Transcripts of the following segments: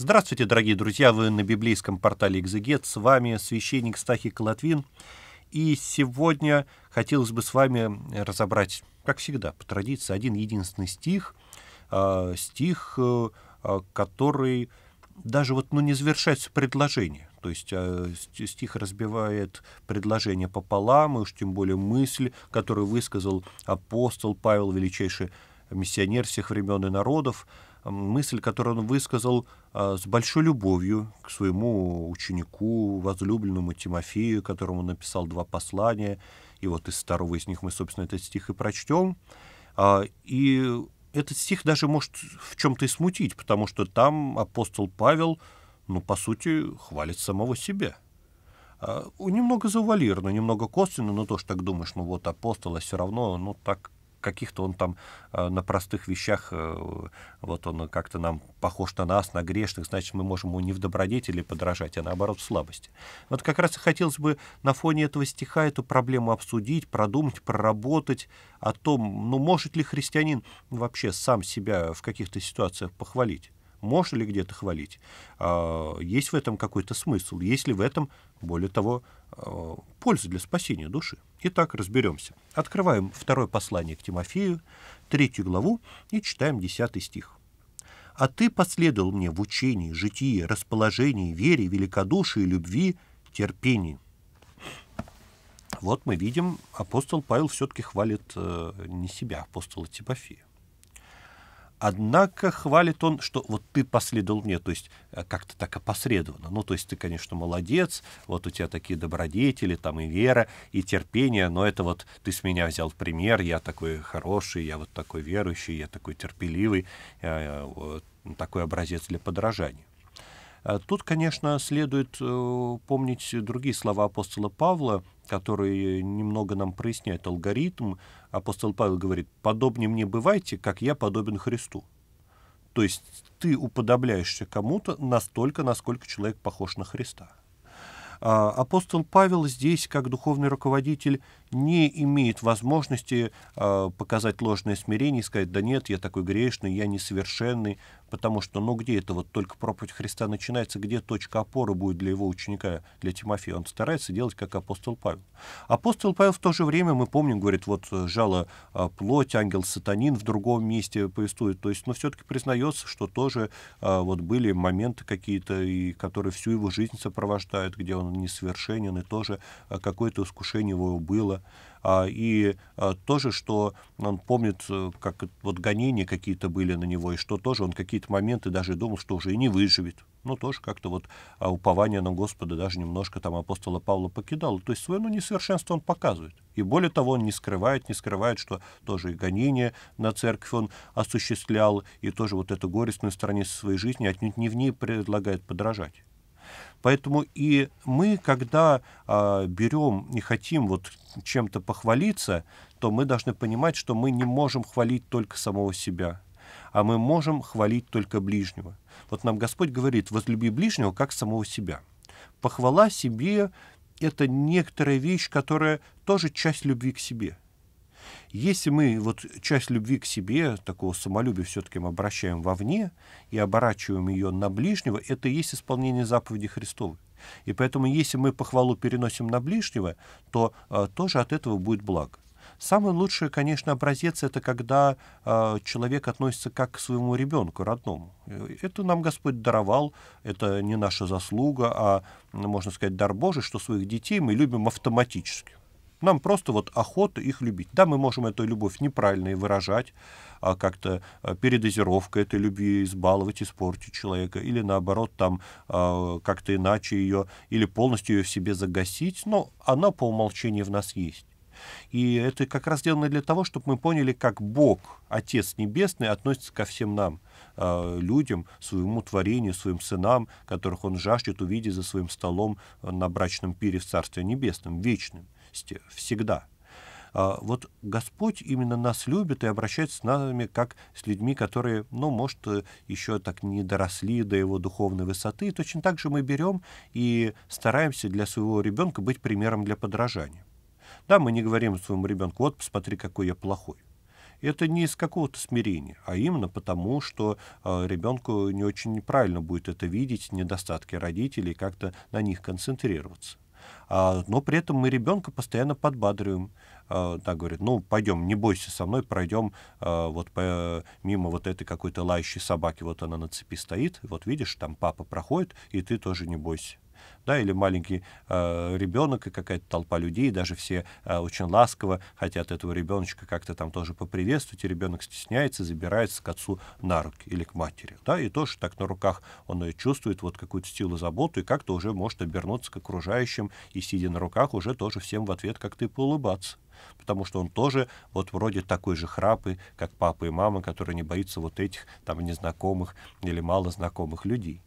Здравствуйте, дорогие друзья! Вы на библейском портале «Экзегет». С вами священник Стахи Колотвин. И сегодня хотелось бы с вами разобрать, как всегда, по традиции, один единственный стих. Э, стих, э, а, который даже вот, ну, не завершается предложение. То есть э, стих разбивает предложение пополам, и уж тем более мысль, которую высказал апостол Павел, величайший миссионер всех времен и народов – мысль, которую он высказал а, с большой любовью к своему ученику, возлюбленному Тимофею, которому написал два послания, и вот из второго из них мы, собственно, этот стих и прочтем. А, и этот стих даже может в чем-то и смутить, потому что там апостол Павел, ну, по сути, хвалит самого себя. А, немного завуалировано, немного косвенно, но то, что так думаешь, ну вот апостол, а все равно, ну так каких-то он там э, на простых вещах, э, вот он как-то нам похож на нас, на грешных, значит, мы можем ему не в добродетели подражать, а наоборот в слабости. Вот как раз и хотелось бы на фоне этого стиха эту проблему обсудить, продумать, проработать о том, ну, может ли христианин вообще сам себя в каких-то ситуациях похвалить. Можно ли где-то хвалить? А, есть в этом какой-то смысл? Есть ли в этом, более того, а, польза для спасения души? Итак, разберемся. Открываем второе послание к Тимофею, третью главу, и читаем десятый стих. «А ты последовал мне в учении, житии, расположении, вере, великодушии, любви, терпении». Вот мы видим, апостол Павел все-таки хвалит э, не себя, апостола Тимофея. Однако хвалит он, что вот ты последовал мне, то есть э, как-то так опосредованно. Ну, то есть ты, конечно, молодец, вот у тебя такие добродетели, там и вера, и терпение, но это вот ты с меня взял пример, я такой хороший, я вот такой верующий, я такой терпеливый, я, э, я, вот, такой образец для подражания. Э, тут, конечно, следует э, помнить другие слова апостола Павла, которые немного нам проясняют алгоритм. Апостол Павел говорит, «Подобнее мне бывайте, как я подобен Христу». То есть ты уподобляешься кому-то настолько, насколько человек похож на Христа. А, апостол Павел здесь, как духовный руководитель, не имеет возможности а, показать ложное смирение и сказать, да нет, я такой грешный, я несовершенный, Потому что, ну где это вот только проповедь Христа начинается, где точка опоры будет для его ученика, для Тимофея? Он старается делать, как апостол Павел. Апостол Павел в то же время, мы помним, говорит, вот э, жало а, плоть, ангел сатанин в другом месте повествует. То есть, но ну, все-таки признается, что тоже а, вот были моменты какие-то, и которые всю его жизнь сопровождают, где он несовершенен, и тоже а, какое-то искушение его было. А, и а, тоже, что он помнит, э, как вот гонения какие-то были на него, и что тоже он какие-то моменты даже думал, что уже и не выживет. Ну, тоже как-то вот а, упование на Господа даже немножко там апостола Павла покидало. То есть свое ну, несовершенство он показывает. И более того, он не скрывает, не скрывает, что тоже и гонение на церковь он осуществлял, и тоже вот эту горестную страницу своей жизни отнюдь не в ней предлагает подражать. Поэтому и мы, когда э, а, берем и хотим вот чем-то похвалиться, то мы должны понимать, что мы не можем хвалить только самого себя, а мы можем хвалить только ближнего. Вот нам Господь говорит, возлюби ближнего как самого себя. Похвала себе — это некоторая вещь, которая тоже часть любви к себе — если мы вот часть любви к себе, такого самолюбия все-таки мы обращаем вовне и оборачиваем ее на ближнего, это и есть исполнение заповеди Христовой. И поэтому, если мы похвалу переносим на ближнего, то э, тоже от этого будет благо. Самый лучший, конечно, образец это когда э, человек относится как к своему ребенку родному. Это нам Господь даровал, это не наша заслуга, а, можно сказать, дар Божий, что своих детей мы любим автоматически. Нам просто вот охота их любить. Да, мы можем эту любовь неправильно и выражать, а как-то а, передозировка этой любви избаловать, испортить человека, или наоборот там а, как-то иначе ее, или полностью ее в себе загасить, но она по умолчанию в нас есть. И это как раз сделано для того, чтобы мы поняли, как Бог, Отец Небесный, относится ко всем нам, а, людям, своему творению, своим сынам, которых он жаждет увидеть за своим столом э, на брачном пире в Царстве Небесном, вечным, всегда. А, вот Господь именно нас любит и обращается с нами как с людьми, которые, ну, может, э, еще так не доросли до его духовной высоты. И точно так же мы берем и стараемся для своего ребенка быть примером для подражания. Да, мы не говорим своему ребенку, вот посмотри, какой я плохой. Это не из какого-то смирения, а именно потому, что э, ребенку не очень правильно будет это видеть, недостатки родителей, как-то на них концентрироваться. А, но при этом мы ребенка постоянно подбадриваем. Э, а, так говорит, ну пойдем, не бойся со мной, пройдем а, э, вот по, мимо вот этой какой-то лающей собаки, вот она на цепи стоит, вот видишь, там папа проходит, и ты тоже не бойся да, или маленький э, ребенок и какая-то толпа людей, даже все э, очень ласково хотят этого ребеночка как-то там тоже поприветствовать, и ребенок стесняется, забирается к отцу на руки или к матери, да, и тоже так на руках он ее чувствует вот какую-то силу, заботу, и как-то уже может обернуться к окружающим, и сидя на руках уже тоже всем в ответ как-то и поулыбаться потому что он тоже вот вроде такой же храпы как папа и мама, которые не боится вот этих там незнакомых или малознакомых людей.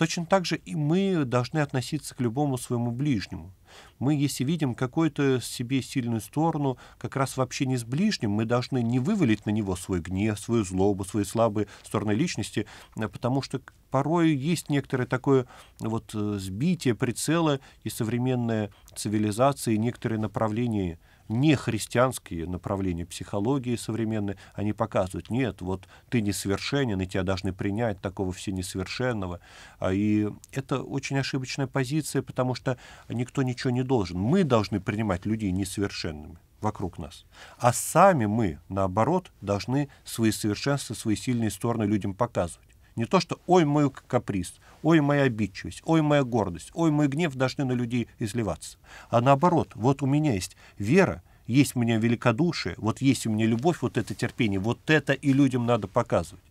Точно так же и мы должны относиться к любому своему ближнему. Мы, если видим какую-то себе сильную сторону, как раз в общении с ближним, мы должны не вывалить на него свой гнев, свою злобу, свои слабые стороны личности, э, потому что порой есть некоторое такое ну, вот э, сбитие прицела и современная цивилизация, и некоторые направления нехристианские направления психологии современные, они показывают, нет, вот ты несовершенен, и тебя должны принять такого все несовершенного. А, и это очень ошибочная позиция, потому что никто ничего не должен. Мы должны принимать людей несовершенными вокруг нас. А сами мы, наоборот, должны свои совершенства, свои сильные стороны людям показывать. Не то, что «Ой, мой каприз», «Ой, моя обидчивость», «Ой, моя гордость», «Ой, мой гнев» должны на людей изливаться. А наоборот, вот у меня есть вера, есть у меня великодушие, вот есть у меня любовь, вот это терпение, вот это и людям надо показывать.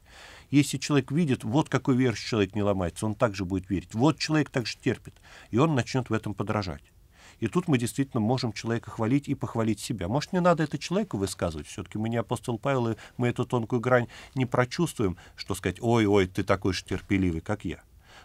Если человек видит, вот какой верующий человек не ломается, он также будет верить. Вот человек также терпит, и он начнет в этом подражать. И тут мы действительно можем человека хвалить и похвалить себя. Может, не надо это человеку высказывать. Все-таки мы не апостол Павел, и мы эту тонкую грань не прочувствуем, что сказать, ой-ой, ты такой же терпеливый, как я.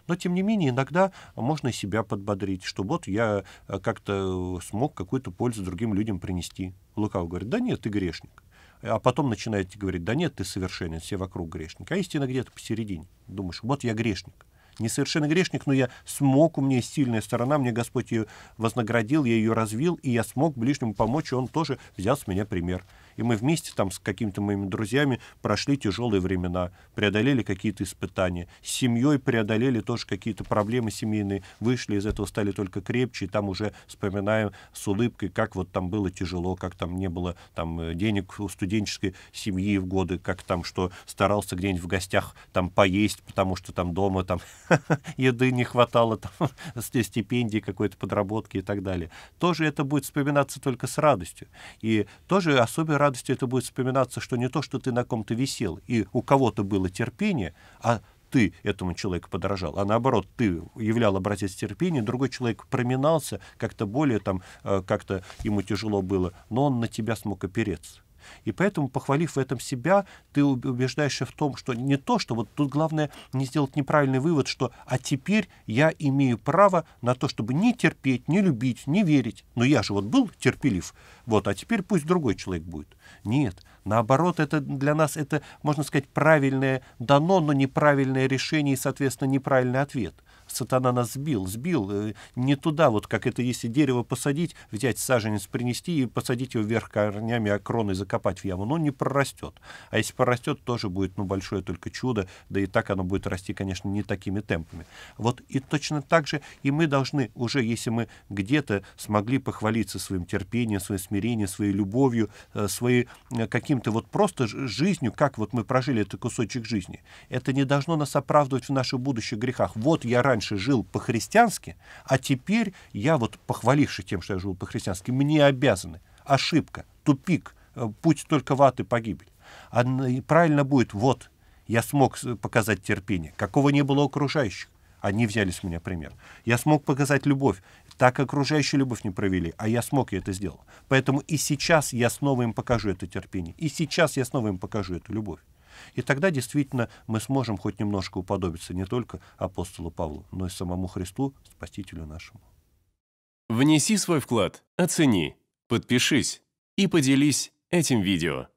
Но, тем не менее, иногда можно себя подбодрить, что вот я э, как-то э, смог какую-то пользу другим людям принести. Лукав говорит, да нет, ты грешник. А потом начинаете говорить, да нет, ты совершенен, все вокруг грешник. А истина где-то посередине. Думаешь, вот я грешник несовершенный грешник, но я смог, у меня есть сильная сторона, мне Господь ее вознаградил, я ее развил, и я смог ближнему помочь, и он тоже взял с меня пример. И мы вместе там с какими-то моими друзьями прошли тяжелые времена, преодолели какие-то испытания, с семьей преодолели тоже какие-то проблемы семейные, вышли из этого, стали только крепче, и там уже вспоминаем с улыбкой, как вот там было тяжело, как там не было там э, денег у студенческой семьи в годы, как там что старался где-нибудь в гостях там поесть, потому что там дома там еды не хватало, там, стипендии какой-то, подработки и так далее. Тоже это будет вспоминаться только с радостью. И тоже особой радостью это будет вспоминаться, что не то, что ты на ком-то висел, и у кого-то было терпение, а ты этому человеку подражал, а наоборот, ты являл образец терпения, другой человек проминался, как-то более там, э, как-то ему тяжело было, но он на тебя смог опереться. И поэтому, похвалив в этом себя, ты убеждаешься в том, что не то, что вот тут главное не сделать неправильный вывод, что «а теперь я имею право на то, чтобы не терпеть, не любить, не верить. Но я же вот был терпелив, вот, а теперь пусть другой человек будет». Нет, наоборот, это для нас это, можно сказать, правильное дано, но неправильное решение и, соответственно, неправильный ответ – сатана нас сбил, сбил. Э, не туда, вот как это если дерево посадить, взять саженец, принести и посадить его вверх корнями, а кроной закопать в яму. Но не прорастет. А если прорастет, тоже будет ну, большое только чудо, да и так оно будет расти, конечно, не такими темпами. Вот и точно так же и мы должны уже, если мы где-то смогли похвалиться своим терпением, своим смирением, своей любовью, э, своей э, каким-то вот просто жизнью, как вот мы прожили этот кусочек жизни. Это не должно нас оправдывать в наших будущих грехах. Вот я раньше раньше жил по-христиански, а теперь я вот, похваливший тем, что я жил по-христиански, мне обязаны. Ошибка, тупик, э, путь только в ад и погибель. А правильно будет, вот, я смог показать терпение, какого не было окружающих. Они взяли с меня пример. Я смог показать любовь. Так окружающие любовь не провели, а я смог, я это сделал. Поэтому и сейчас я снова им покажу это терпение. И сейчас я снова им покажу эту любовь. И тогда действительно мы сможем хоть немножко уподобиться не только апостолу Павлу, но и самому Христу, Спасителю нашему. Внеси свой вклад, оцени, подпишись и поделись этим видео.